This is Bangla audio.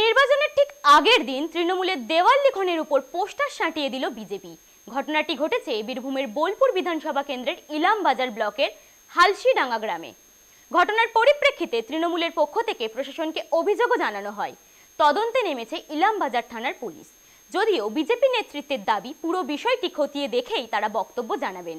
নির্বাচনের ঠিক আগের দিন তৃণমূলের দেওয়াল লিখনের উপর পোস্টার সাঁটিয়ে দিল বিজেপি ঘটনাটি ঘটেছে বীরভূমের বোলপুর বিধানসভা কেন্দ্রের ইলামবাজার ব্লকের হালসিডাঙ্গা গ্রামে ঘটনার পরিপ্রেক্ষিতে তৃণমূলের পক্ষ থেকে প্রশাসনকে অভিযোগও জানানো হয় তদন্তে নেমেছে ইলামবাজার থানার পুলিশ যদিও বিজেপি নেতৃত্বের দাবি পুরো বিষয়টি খতিয়ে দেখেই তারা বক্তব্য জানাবেন